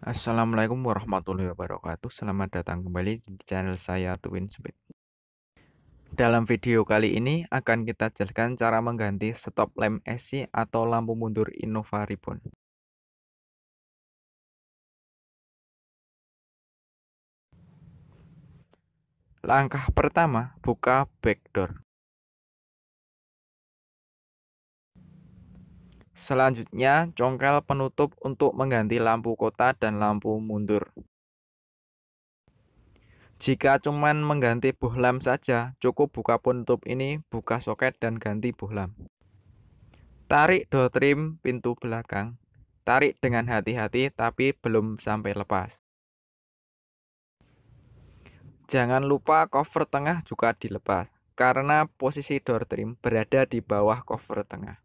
Assalamualaikum warahmatullahi wabarakatuh Selamat datang kembali di channel saya Twin Speed Dalam video kali ini akan kita jelaskan cara mengganti stop lamp SC atau lampu mundur Innova Ribbon Langkah pertama, buka backdoor Selanjutnya, congkel penutup untuk mengganti lampu kota dan lampu mundur. Jika cuman mengganti bohlam saja, cukup buka penutup ini, buka soket dan ganti bohlam. Tarik door trim pintu belakang. Tarik dengan hati-hati tapi belum sampai lepas. Jangan lupa cover tengah juga dilepas, karena posisi door trim berada di bawah cover tengah.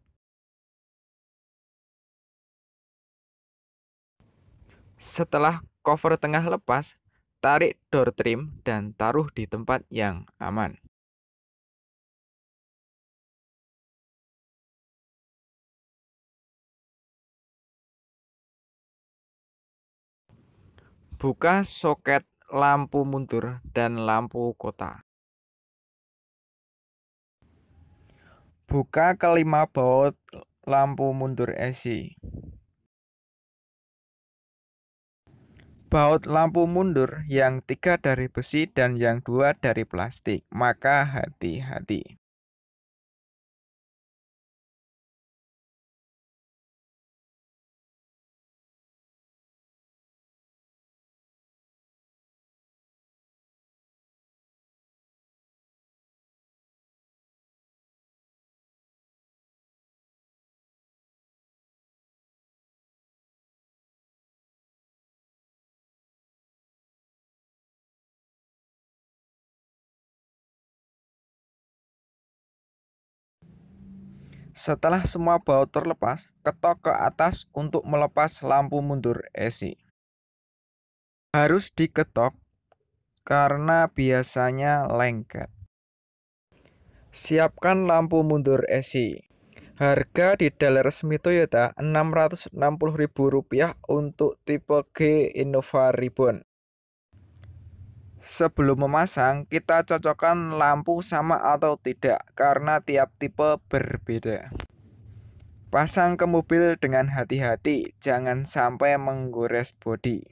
Setelah cover tengah lepas, tarik door trim dan taruh di tempat yang aman. Buka soket lampu mundur dan lampu kota. Buka kelima baut lampu mundur AC. baut lampu mundur yang tiga dari besi dan yang dua dari plastik, maka hati-hati. Setelah semua baut terlepas, ketok ke atas untuk melepas lampu mundur esi. Harus diketok karena biasanya lengket. Siapkan lampu mundur esi. Harga di dealer resmi Toyota Rp660.000 untuk tipe G Innova Ribbon. Sebelum memasang, kita cocokkan lampu sama atau tidak karena tiap tipe berbeda. Pasang ke mobil dengan hati-hati, jangan sampai menggores bodi.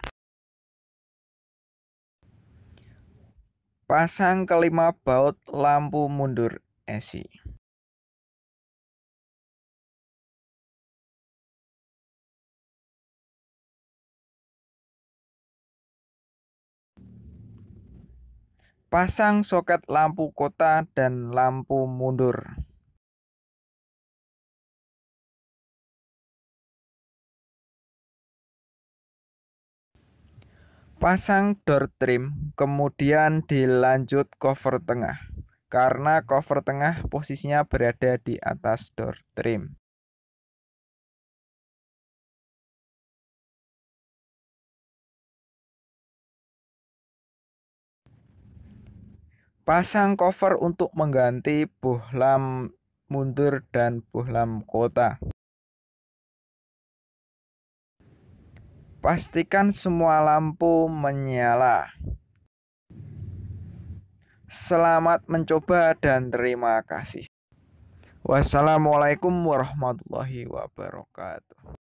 Pasang kelima baut lampu mundur esi. Pasang soket lampu kota dan lampu mundur. Pasang door trim, kemudian dilanjut cover tengah. Karena cover tengah posisinya berada di atas door trim. Pasang cover untuk mengganti bohlam mundur dan bohlam kota. Pastikan semua lampu menyala. Selamat mencoba dan terima kasih. Wassalamualaikum warahmatullahi wabarakatuh.